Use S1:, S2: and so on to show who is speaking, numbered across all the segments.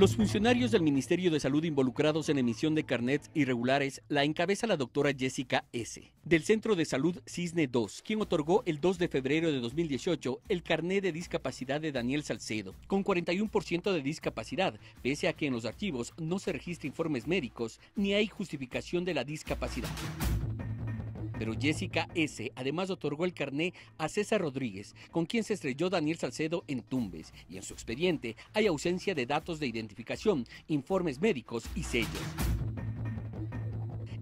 S1: Los funcionarios del Ministerio de Salud involucrados en emisión de carnets irregulares la encabeza la doctora Jessica S., del Centro de Salud Cisne 2, quien otorgó el 2 de febrero de 2018 el carnet de discapacidad de Daniel Salcedo, con 41% de discapacidad, pese a que en los archivos no se registra informes médicos ni hay justificación de la discapacidad. Pero Jessica S. además otorgó el carné a César Rodríguez, con quien se estrelló Daniel Salcedo en Tumbes, y en su expediente hay ausencia de datos de identificación, informes médicos y sellos.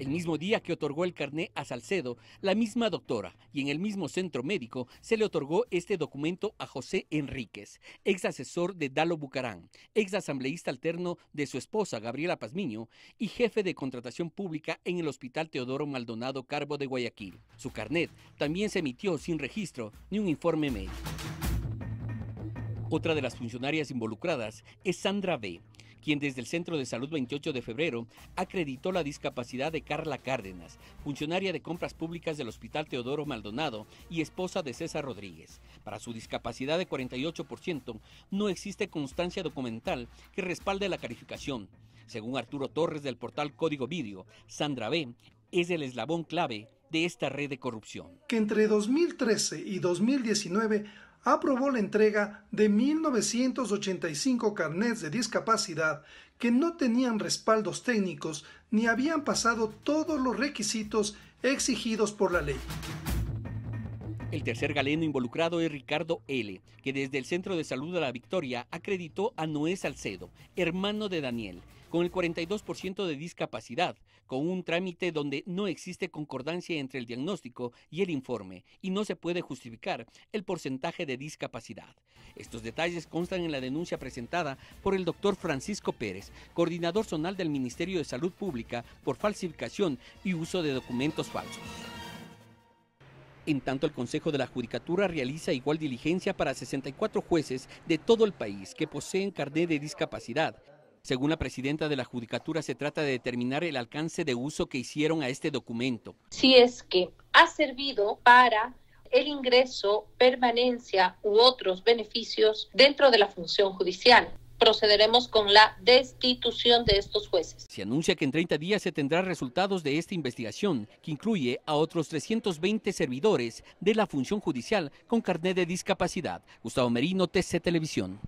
S1: El mismo día que otorgó el carnet a Salcedo, la misma doctora y en el mismo centro médico se le otorgó este documento a José Enríquez, ex asesor de Dalo Bucarán, ex asambleísta alterno de su esposa Gabriela Pazmiño y jefe de contratación pública en el Hospital Teodoro Maldonado Carbo de Guayaquil. Su carnet también se emitió sin registro ni un informe médico. Otra de las funcionarias involucradas es Sandra B., quien desde el Centro de Salud 28 de febrero acreditó la discapacidad de Carla Cárdenas, funcionaria de compras públicas del Hospital Teodoro Maldonado y esposa de César Rodríguez. Para su discapacidad de 48%, no existe constancia documental que respalde la calificación. Según Arturo Torres del portal Código Video, Sandra B. es el eslabón clave de esta red de corrupción.
S2: Que entre 2013 y 2019 aprobó la entrega de 1.985 carnets de discapacidad que no tenían respaldos técnicos ni habían pasado todos los requisitos exigidos por la ley.
S1: El tercer galeno involucrado es Ricardo L., que desde el Centro de Salud de la Victoria acreditó a Noé Salcedo, hermano de Daniel, con el 42% de discapacidad, con un trámite donde no existe concordancia entre el diagnóstico y el informe y no se puede justificar el porcentaje de discapacidad. Estos detalles constan en la denuncia presentada por el doctor Francisco Pérez, coordinador zonal del Ministerio de Salud Pública, por falsificación y uso de documentos falsos. En tanto, el Consejo de la Judicatura realiza igual diligencia para 64 jueces de todo el país que poseen carnet de discapacidad. Según la presidenta de la Judicatura, se trata de determinar el alcance de uso que hicieron a este documento. Si es que ha servido para el ingreso, permanencia u otros beneficios dentro de la función judicial procederemos con la destitución de estos jueces. Se anuncia que en 30 días se tendrán resultados de esta investigación, que incluye a otros 320 servidores de la función judicial con carnet de discapacidad. Gustavo Merino, TC Televisión.